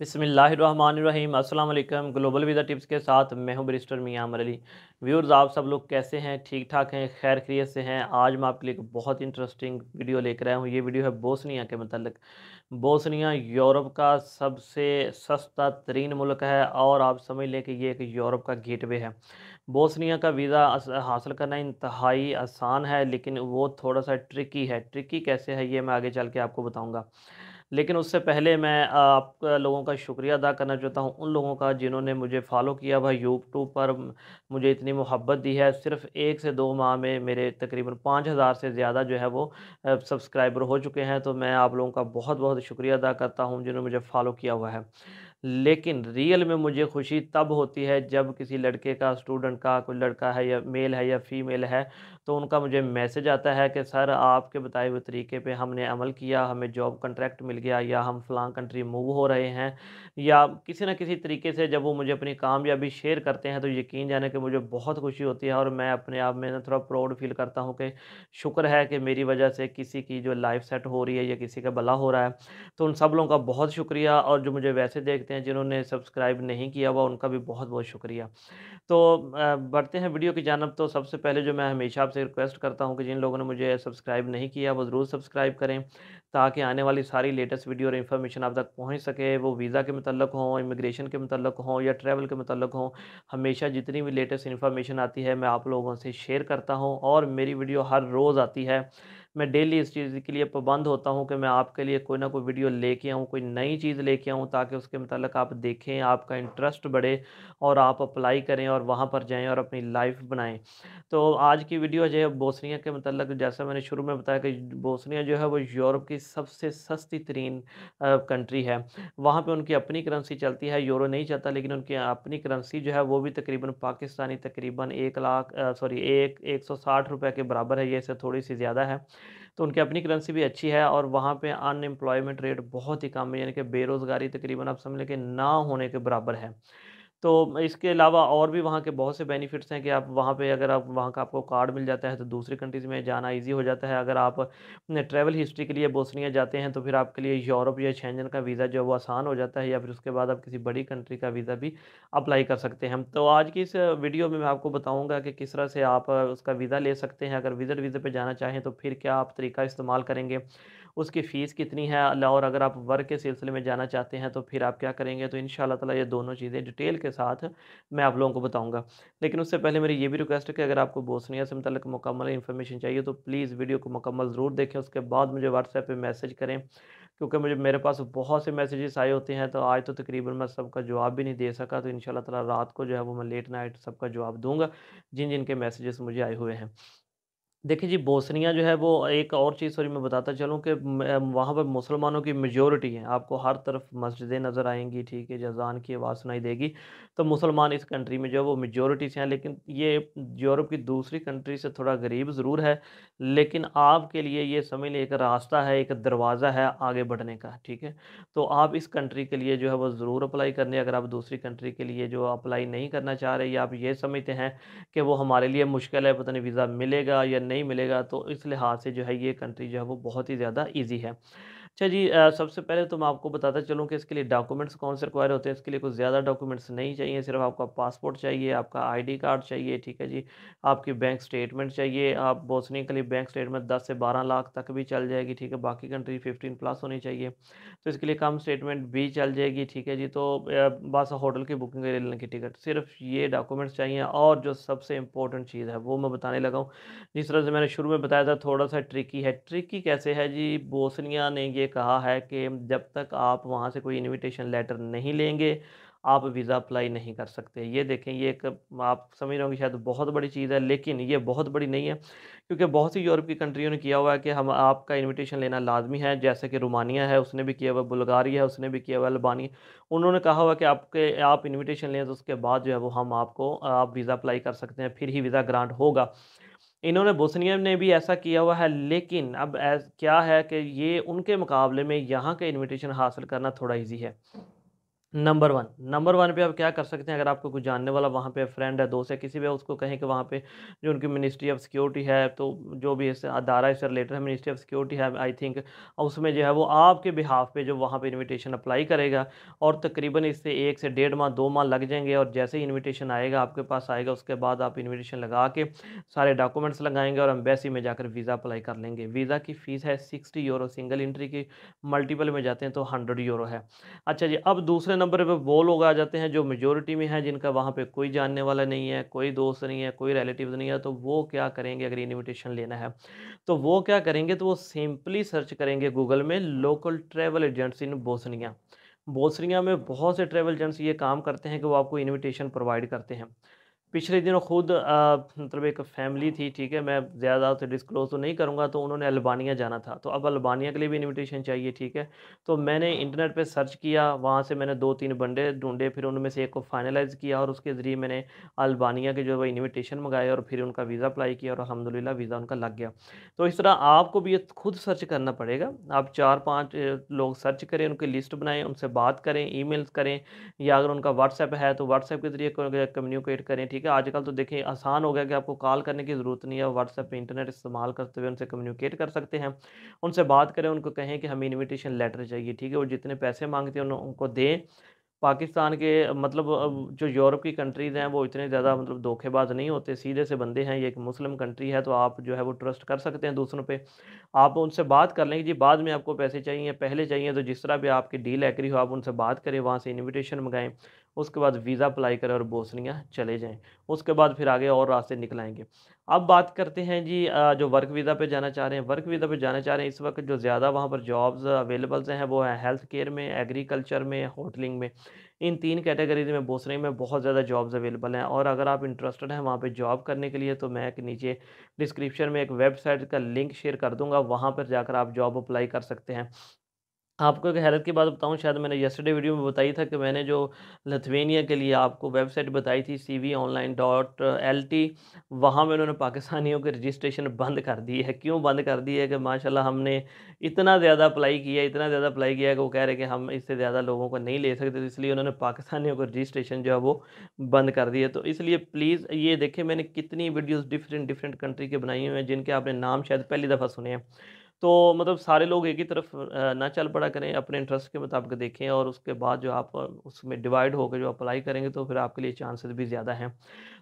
बिसमीम् अल्लाम global visa tips के साथ मैं हूं बरिस्टर मियाँ अली व्यूअर्स आप सब लोग कैसे हैं ठीक ठाक हैं खैर खरीत से हैं आज मैं आपके लिए एक बहुत इंटरेस्टिंग वीडियो लेकर आया हूं ये वीडियो है बोसनिया के मतलब बोसनिया यूरोप का सबसे सस्ता तरीन मुल्क है और आप समझ लें कि ये एक यूरोप का गेट है बोसनिया का वीज़ा हासिल करना इंतहाई आसान है लेकिन वो थोड़ा सा ट्रिकी है ट्रिकी कैसे है ये मैं आगे चल के आपको बताऊँगा लेकिन उससे पहले मैं आप लोगों का शुक्रिया अदा करना चाहता हूँ उन लोगों का जिन्होंने मुझे फॉलो किया भाई यूट्यूब पर मुझे इतनी मोहब्बत दी है सिर्फ एक से दो माह में मेरे तकरीबन पाँच हज़ार से ज़्यादा जो है वो सब्सक्राइबर हो चुके हैं तो मैं आप लोगों का बहुत बहुत शुक्रिया अदा करता हूँ जिन्होंने मुझे फॉलो किया हुआ है लेकिन रियल में मुझे खुशी तब होती है जब किसी लड़के का स्टूडेंट का कोई लड़का है या मेल है या फीमेल है तो उनका मुझे मैसेज आता है कि सर आपके बताए हुए तरीके पे हमने अमल किया हमें जॉब कंट्रैक्ट मिल गया या हम फ्लान कंट्री मूव हो रहे हैं या किसी न किसी तरीके से जब वो मुझे अपनी कामयाबी शेयर करते हैं तो यकीन जाने कि मुझे बहुत खुशी होती है और मैं अपने आप में थोड़ा प्राउड फील करता हूँ कि शुक्र है कि मेरी वजह से किसी की जो लाइफ सेट हो रही है या किसी का भला हो रहा है तो उन सब लोगों का बहुत शुक्रिया और जो मुझे वैसे देखते हैं जिन्होंने सब्सक्राइब नहीं किया हुआ उनका भी बहुत बहुत शुक्रिया तो बढ़ते हैं वीडियो की जानब तो सबसे पहले जो मैं हमेशा आपसे आपसे रिक्वेस्ट करता हूँ कि जिन लोगों ने मुझे सब्सक्राइब नहीं किया वो ज़रूर सब्सक्राइब करें ताकि आने वाली सारी लेटेस्ट वीडियो और इन्फॉर्मेशन आप तक पहुँच सके वो वीज़ा के मतलब हों इमिग्रेशन के मतलब हों या ट्रैवल के मतलब हों हमेशा जितनी भी लेटेस्ट इन्फॉर्मेशन आती है मैं आप लोगों से शेयर करता हूँ और मेरी वीडियो हर रोज़ आती है मैं डेली इस चीज़ के लिए पाबंद होता हूँ कि मैं आपके लिए कोई ना कोई वीडियो लेके आऊँ कोई नई चीज़ लेके आऊँ ताकि उसके मतलब आप देखें आपका इंटरेस्ट बढ़े और आप अप्लाई करें और वहाँ पर जाएँ और अपनी लाइफ बनाएँ तो आज की वीडियो जो है बोसनिया के मतलब जैसा मैंने शुरू में बताया कि बोसनिया जो है वो यूरोप की सबसे सस्ती तरीन कंट्री है वहाँ पर उनकी अपनी करेंसी चलती है यूरो नहीं चलता लेकिन उनकी अपनी करेंसी जो है वो भी तकरीबन पाकिस्तानी तकरीबन एक लाख सॉरी एक एक सौ साठ रुपये के बराबर है ये इससे थोड़ी सी ज़्यादा है तो उनकी अपनी करेंसी भी अच्छी है और वहाँ पे अनएम्प्लॉयमेंट रेट बहुत ही कम है यानी कि बेरोज़गारी तकरीबन आप समझ लें कि ना होने के बराबर है तो इसके अलावा और भी वहाँ के बहुत से बेनिफिट्स हैं कि आप वहाँ पे अगर आप वहाँ का आपको कार्ड मिल जाता है तो दूसरी कंट्रीज़ में जाना इजी हो जाता है अगर आप ट्रैवल हिस्ट्री के लिए बोसनिया जाते हैं तो फिर आपके लिए यूरोप या छेंजन का वीज़ा जो है वो आसान हो जाता है या फिर उसके बाद आप किसी बड़ी कंट्री का वीज़ा भी अप्लाई कर सकते हैं तो आज की इस वीडियो में मैं आपको बताऊँगा कि किस तरह से आप उसका वीज़ा ले सकते हैं अगर विजिट वीज़े पर जाना चाहें तो फिर क्या आप तरीका इस्तेमाल करेंगे उसकी फ़ीस कितनी है और अगर आप वर्क के सिलसिले में जाना चाहते हैं तो फिर आप क्या करेंगे तो इन ताला ये दोनों चीज़ें डिटेल के साथ मैं आप लोगों को बताऊँगा लेकिन उससे पहले मेरी ये भी रिक्वेस्ट है कि अगर आपको बोसनिया से मतलब मुकम्मल इन्फॉर्मेशन चाहिए तो प्लीज़ वीडियो को मुकम्मल ज़रूर देखें उसके बाद मुझे व्हाट्सएप पर मैसेज करें क्योंकि मुझे मेरे पास बहुत से मैसेजेस आए होते हैं तो आज तो तकरीबन मैं सबका जवाब भी नहीं दे सका तो इन ताला रात को जो है वो मैं लेट नाइट सबका जवाब दूंगा जिन जिन के मैसेजेस मुझे आए हुए हैं देखिए जी बोसनिया जो है वो एक और चीज़ सॉरी मैं बताता चलूँ कि वहाँ पर मुसलमानों की मेजोरिटी है आपको हर तरफ मस्जिदें नज़र आएंगी ठीक है जजान की आवाज़ सुनाई देगी तो मुसलमान इस कंट्री में जो है वो मेजोरिटी से हैं लेकिन ये यूरोप की दूसरी कंट्री से थोड़ा गरीब ज़रूर है लेकिन आपके लिए ये समझ लें एक रास्ता है एक दरवाज़ा है आगे बढ़ने का ठीक है तो आप इस कंट्री के लिए जो है वो ज़रूर अप्लाई करने अगर आप दूसरी कंट्री के लिए जो अप्लाई नहीं करना चाह रहे या आप ये समझते हैं कि वो हमारे लिए मुश्किल है पता नहीं वीज़ा मिलेगा या नहीं मिलेगा तो इस लिहाज से जो है ये कंट्री जो है वो बहुत ही ज़्यादा ईजी है अच्छा जी आ, सबसे पहले तो मैं आपको बताता चलूँ कि इसके लिए डॉक्यूमेंट्स कौन से रिक्वायर होते हैं इसके लिए कुछ ज़्यादा डॉक्यूमेंट्स नहीं चाहिए सिर्फ आपका पासपोर्ट चाहिए आपका आईडी कार्ड चाहिए ठीक है जी आपकी बैंक स्टेटमेंट चाहिए आप बोसनी के लिए बैंक स्टेटमेंट दस से बारह लाख तक भी चल जाएगी ठीक है बाकी कंट्री फिफ्टीन प्लस होनी चाहिए तो इसके लिए कम स्टेटमेंट भी चल जाएगी ठीक है जी तो बस होटल की बुकिंग रेलन की टिकट सिर्फ ये डॉक्यूमेंट्स चाहिए और जो सबसे इंपॉर्टेंट चीज़ है वो मैं बताने लगा हूँ जिस तरह से मैंने शुरू में बताया था थोड़ा सा ट्रिकी है ट्रिकी कैसे है जी बोसनिया ने ये कहा है कि जब तक आप वहाँ से कोई इनविटेशन लेटर नहीं लेंगे आप वीज़ा अप्लाई नहीं कर सकते ये देखें ये एक आप समझ रहे होंगे शायद बहुत बड़ी चीज़ है लेकिन ये बहुत बड़ी नहीं है क्योंकि बहुत सी यूरोप की कंट्रियों ने किया हुआ है कि हम आपका इनविटेशन लेना लाजमी है जैसे कि रोमानिया है उसने भी किया हुआ बुल्गारिया है उसने भी किया हुआ अलबानी उन्होंने कहा हुआ कि आपके आप इन्विटेशन लें तो उसके बाद जो है वो हम आपको आप वीज़ा अप्लाई कर सकते हैं फिर ही वीज़ा ग्रांट होगा इन्होंने बोसनिया ने भी ऐसा किया हुआ है लेकिन अब क्या है कि ये उनके मुकाबले में यहाँ के इन्विटेशन हासिल करना थोड़ा ईजी है नंबर वन नंबर वन पे आप क्या कर सकते हैं अगर आपको कुछ जानने वाला वहाँ पे फ्रेंड है दोस्त है किसी भी उसको कहें कि वहाँ पे जो उनकी मिनिस्ट्री ऑफ सिक्योरिटी है तो जो भी इस अदारा इससे रिलेटेड है मिनिस्ट्री ऑफ सिक्योरिटी है आई थिंक उसमें जो है वो आपके बिहाफ पे जो वहाँ पे इनविटेशन अप्लाई करेगा और तकरीबन इससे एक से डेढ़ माह दो माह लग जाएंगे और जैसे ही इन्विटेशन आएगा आपके पास आएगा उसके बाद आप इन्विटेशन लगा के सारे डॉक्यूमेंट्स लगाएंगे और एम्बेसी में जाकर वीज़ा अप्लाई कर लेंगे वीज़ा की फ़ीस है सिक्सटी यूरो सिंगल इंट्री की मल्टीपल में जाते हैं तो हंड्रेड यूरो है अच्छा जी अब दूसरे नंबर पे वो लोग आ जाते हैं जो मेजोरिटी में हैं जिनका वहाँ पे कोई जानने वाला नहीं है कोई दोस्त नहीं है कोई रिलेटिव नहीं है तो वो क्या करेंगे अगर इन्विटेशन लेना है तो वो क्या करेंगे तो वो सिंपली सर्च करेंगे गूगल में local travel agents in Bosnia Bosnia में बहुत से ट्रैवल एजेंट्स ये काम करते हैं कि वो आपको इन्विटेशन प्रोवाइड करते हैं पिछले दिनों खुद मतलब एक फैमिली थी ठीक है मैं ज़्यादा उसे डिस्क्लोज तो नहीं करूँगा तो उन्होंने अल्बानिया जाना था तो अब अल्बानिया के लिए भी इनविटेशन चाहिए ठीक है तो मैंने इंटरनेट पे सर्च किया वहाँ से मैंने दो तीन बंडे ढूंढे फिर उनमें से एक को फाइनलाइज़ किया और उसके ज़रिए मैंने अल्बानिया के जो है इन्विटेशन मंगाए और फिर उनका वीज़ा अप्लाई किया और अलहमदिल्ला वीज़ा उनका लग गया तो इस तरह आपको भी ये खुद सर्च करना पड़ेगा आप चार पाँच लोग सर्च करें उनकी लिस्ट बनाएँ उनसे बात करें ई करें या अगर उनका व्हाट्सएप है तो व्हाट्सएप के ज़रिए कम्युनिकेट करें ठीक ठीक है आजकल तो देखें आसान हो गया कि आपको कॉल करने की ज़रूरत नहीं है व्हाट्सएप इंटरनेट इस्तेमाल करते हुए उनसे कम्युनिकेट कर सकते हैं उनसे बात करें उनको कहें कि हमें इन्विटेशन लेटर चाहिए ठीक है और जितने पैसे मांगते हैं उन, उनको दें पाकिस्तान के मतलब जो यूरोप की कंट्रीज़ हैं वो इतने ज़्यादा मतलब धोखेबाज नहीं होते सीधे से बंदे हैं ये एक मुस्लिम कंट्री है तो आप जो है वो ट्रस्ट कर सकते हैं दूसरों पे आप उनसे बात कर लें कि जी बाद में आपको पैसे चाहिए पहले चाहिए तो जिस तरह भी आपकी डील एग्री हो आप उनसे बात करें वहाँ से इन्विटेशन मंगाएं उसके बाद वीज़ा अप्लाई करें और बोसनिया चले जाएँ उसके बाद फिर आगे और रास्ते निकलाएँगे अब बात करते हैं जी जो वर्क वीज़ा पे जाना चाह रहे हैं वर्क वीज़ा पे जाना चाह रहे हैं इस वक्त जो ज़्यादा वहाँ पर जॉब्स अवेलेबल्स हैं वो हैं हेल्थ केयर में एग्रीकल्चर में होटलिंग में इन तीन कैटेगरीज में बोसनी में बहुत ज़्यादा जॉब्स अवेलेबल हैं और अगर आप इंटरेस्टेड हैं वहाँ पर जॉब करने के लिए तो मैं एक नीचे डिस्क्रिप्शन में एक वेबसाइट का लिंक शेयर कर दूँगा वहाँ पर जाकर आप जॉब अप्लाई कर सकते हैं आपको एक हैरत की बात बताऊं शायद मैंने यस्टरडे वीडियो में बताई था कि मैंने जो लथवेनिया के लिए आपको वेबसाइट बताई थी C V online dot L T वहाँ में उन्होंने पाकिस्तानियों की रजिस्ट्रेशन बंद कर दी है क्यों बंद कर दी है कि माशाल्लाह हमने इतना ज़्यादा अप्लाई किया इतना ज़्यादा अप्लाई किया कि वो कह रहे कि हम इससे ज़्यादा लोगों को नहीं ले सकते तो इसलिए उन्होंने पाकिस्तानियों को रजिस्ट्रेशन जो है वो बंद कर दिया तो इसलिए प्लीज़ ये देखें मैंने कितनी वीडियोज़ डिफरेंट डिफरेंट कंट्री के बनाई हुई हैं जिनके आपने नाम शायद पहली दफ़ा सुने हैं तो मतलब सारे लोग एक ही तरफ ना चल पड़ा करें अपने इंटरेस्ट के मुताबिक देखें और उसके बाद जो आप उसमें डिवाइड होकर जो अप्लाई करेंगे तो फिर आपके लिए चांसेस भी ज़्यादा हैं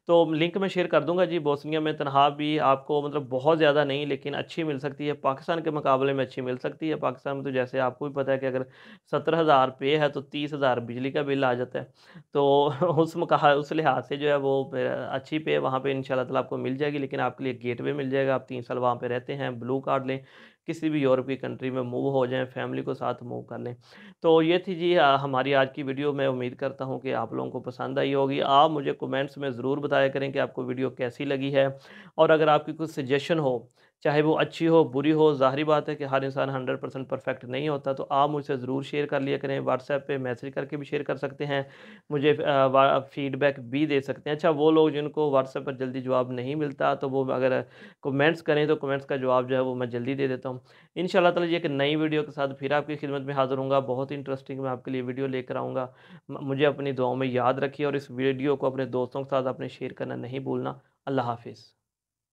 तो लिंक मैं शेयर कर दूंगा जी बोसनिया में तनख्वाह भी आपको मतलब बहुत ज़्यादा नहीं लेकिन अच्छी मिल सकती है पाकिस्तान के मुकाबले में अच्छी मिल सकती है पाकिस्तान में तो जैसे आपको भी पता है कि अगर सत्रह हज़ार पे है तो तीस हज़ार बिजली का बिल आ जाता है तो उस मका उस लिहाज से जो है वो अच्छी पे वहाँ पर इन शाला आपको मिल जाएगी लेकिन आपके लिए गेट वे मिल जाएगा आप तीन साल वहाँ पर रहते हैं ब्लू कार्ड लें किसी भी यूरोपीय कंट्री में मूव हो जाएं फैमिली को साथ मूव कर लें तो ये थी जी हमारी आज की वीडियो मैं उम्मीद करता हूँ कि आप लोगों को पसंद आई होगी आप मुझे कमेंट्स में ज़रूर बताया करें कि आपको वीडियो कैसी लगी है और अगर आपकी कुछ सजेशन हो चाहे वो अच्छी हो बुरी हो ज़ाहरी बात है कि हर इंसान हंड्रेड परसेंट परफेक्ट नहीं होता तो आप मुझसे ज़रूर शेयर कर लिया करें व्हाट्सएप पे मैसेज करके भी शेयर कर सकते हैं मुझे फीडबैक भी दे सकते हैं अच्छा वो लोग जिनको व्हाट्सएप पर जल्दी जवाब नहीं मिलता तो वो अगर कमेंट्स करें तो कमेंट्स का जवाब जो है वो मैं जल्दी दे देता हूँ इन शाला तला एक नई वीडियो के साथ फिर आपकी खिदमत में हाज़िर हूँ बहुत इंटरेस्टिंग मैं आपके लिए वीडियो लेकर आऊँगा मुझे अपनी दुआओं में याद रखिए और इस वीडियो को अपने दोस्तों के साथ आपने शेयर करना नहीं भूलना अल्लाह हाफिज़